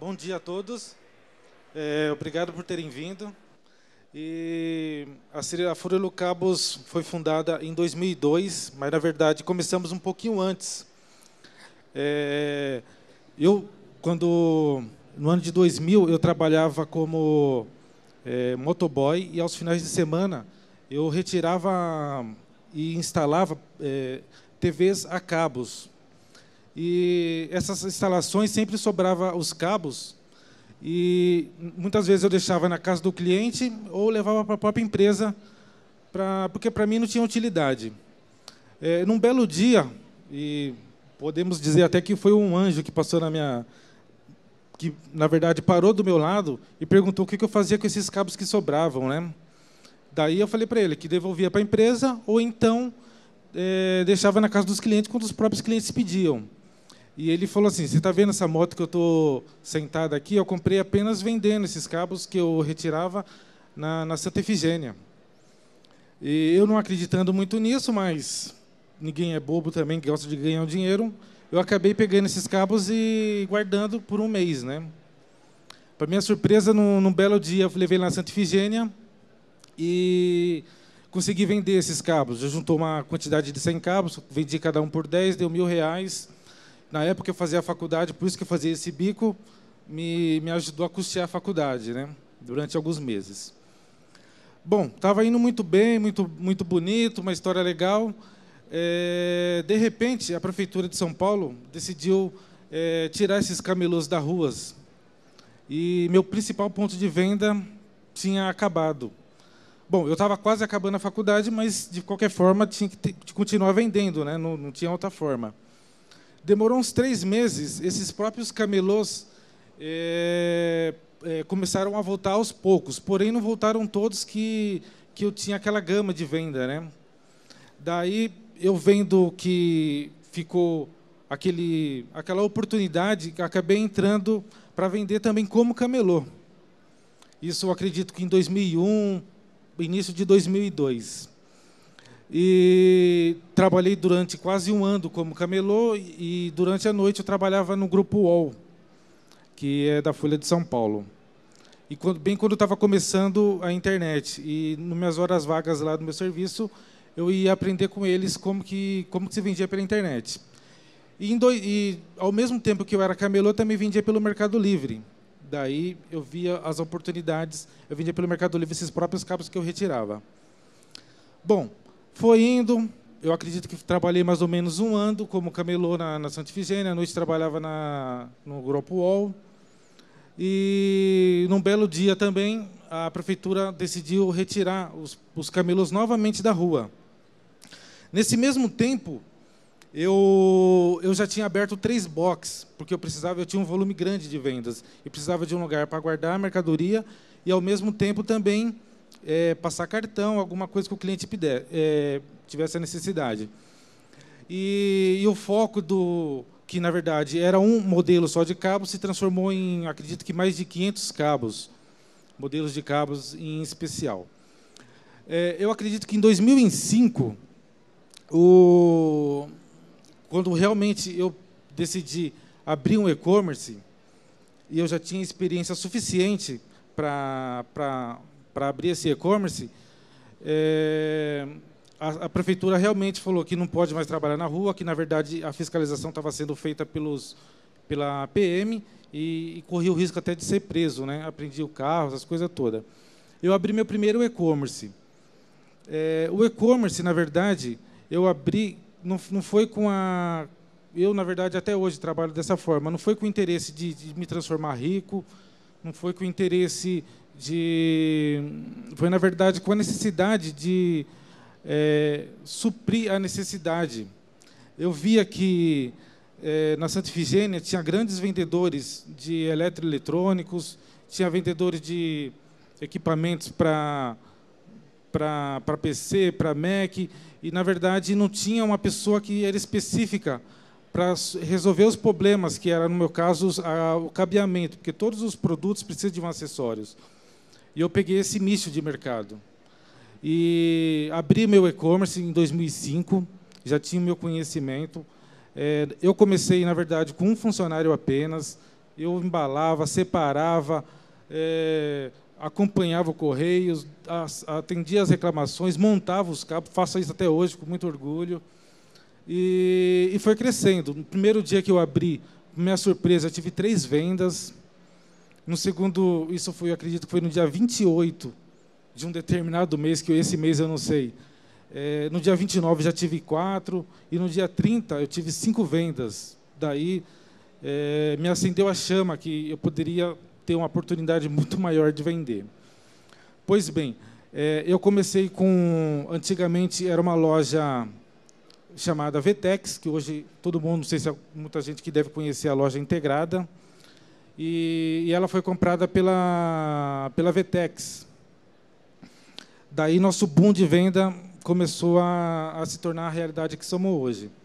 Bom dia a todos. É, obrigado por terem vindo. E a do Cabos foi fundada em 2002, mas na verdade começamos um pouquinho antes. É, eu, quando no ano de 2000, eu trabalhava como é, motoboy e aos finais de semana eu retirava e instalava é, TVs a cabos e essas instalações sempre sobrava os cabos e muitas vezes eu deixava na casa do cliente ou levava para a própria empresa, para porque para mim não tinha utilidade. É, num belo dia, e podemos dizer até que foi um anjo que passou na minha. que, na verdade, parou do meu lado e perguntou o que eu fazia com esses cabos que sobravam. Né? Daí eu falei para ele que devolvia para a empresa ou então é, deixava na casa dos clientes quando os próprios clientes pediam. E ele falou assim: Você está vendo essa moto que eu estou sentado aqui? Eu comprei apenas vendendo esses cabos que eu retirava na, na Santa Efigênia. E eu não acreditando muito nisso, mas ninguém é bobo também, que gosta de ganhar um dinheiro. Eu acabei pegando esses cabos e guardando por um mês, né? Para minha surpresa, num, num, belo dia, eu levei lá na Santa Efigênia e consegui vender esses cabos. Eu juntou uma quantidade de 100 cabos, vendi cada um por 10, deu mil reais na época eu fazia a faculdade, por isso que eu fazia esse bico, me, me ajudou a custear a faculdade, né? Durante alguns meses. Bom, estava indo muito bem, muito, muito bonito, uma história legal. É, de repente, a prefeitura de São Paulo decidiu é, tirar esses camelôs das ruas. E meu principal ponto de venda tinha acabado. Bom, eu estava quase acabando a faculdade, mas de qualquer forma tinha que continuar vendendo, né? não, não tinha outra forma. Demorou uns três meses, esses próprios camelôs é, é, começaram a voltar aos poucos, porém não voltaram todos que, que eu tinha aquela gama de venda. Né? Daí eu vendo que ficou aquele, aquela oportunidade, acabei entrando para vender também como camelô. Isso eu acredito que em 2001, início de 2002. E trabalhei durante quase um ano como camelô e durante a noite eu trabalhava no grupo UOL, que é da Folha de São Paulo. E quando, bem quando estava começando a internet e nas minhas horas vagas lá do meu serviço, eu ia aprender com eles como que como que se vendia pela internet. E, do, e ao mesmo tempo que eu era camelô, também vendia pelo Mercado Livre. Daí eu via as oportunidades, eu vendia pelo Mercado Livre esses próprios cabos que eu retirava. Bom, foi indo, eu acredito que trabalhei mais ou menos um ano como camelô na, na Santa Ifigênia, à noite trabalhava na, no Grupo UOL. E num belo dia também, a prefeitura decidiu retirar os, os camelos novamente da rua. Nesse mesmo tempo, eu, eu já tinha aberto três boxes, porque eu precisava, eu tinha um volume grande de vendas e precisava de um lugar para guardar a mercadoria e ao mesmo tempo também é, passar cartão, alguma coisa que o cliente puder, é, tivesse a necessidade. E, e, o foco do que na verdade era um modelo só de cabo se transformou em, acredito que mais de 500 cabos, modelos de cabos em especial. É, eu acredito que em 2005, o, quando realmente eu decidi abrir um e-commerce e eu já tinha experiência suficiente para para abrir esse e-commerce, é, a, a, prefeitura realmente falou que não pode mais trabalhar na rua, que na verdade a fiscalização estava sendo feita pelos, pela PM e, e corria o risco até de ser preso, né? Aprendi o carro, essas coisas todas. Eu abri meu primeiro e-commerce. É, o e-commerce, na verdade, eu abri, não, não foi com a. Eu, na verdade, até hoje trabalho dessa forma. Não foi com o interesse de, de me transformar rico, não foi com o interesse de foi na verdade com a necessidade de é, suprir a necessidade. Eu via que é, na Santa Ifigênia tinha grandes vendedores de eletroeletrônicos, tinha vendedores de equipamentos para para PC, para Mac, e na verdade não tinha uma pessoa que era específica para resolver os problemas, que era, no meu caso, a, o cabeamento, porque todos os produtos precisam de um acessórios. E eu peguei esse nicho de mercado. E abri meu e-commerce em 2005, já tinha o meu conhecimento. É, eu comecei, na verdade, com um funcionário apenas. Eu embalava, separava, é, acompanhava o correio, atendia as reclamações, montava os cabos, faço isso até hoje com muito orgulho. E, e foi crescendo. No primeiro dia que eu abri, minha surpresa, eu tive três vendas no segundo, isso foi, acredito que foi no dia 28 de um determinado mês, que esse mês eu não sei. É, no dia 29 já tive quatro, e no dia 30 eu tive cinco vendas. Daí é, me acendeu a chama que eu poderia ter uma oportunidade muito maior de vender. Pois bem, é, eu comecei com. Antigamente era uma loja chamada Vtex que hoje todo mundo, não sei se é muita gente que deve conhecer a loja integrada e, e ela foi comprada pela, pela Vetex. Daí nosso boom de venda começou a, a se tornar a realidade que somos hoje.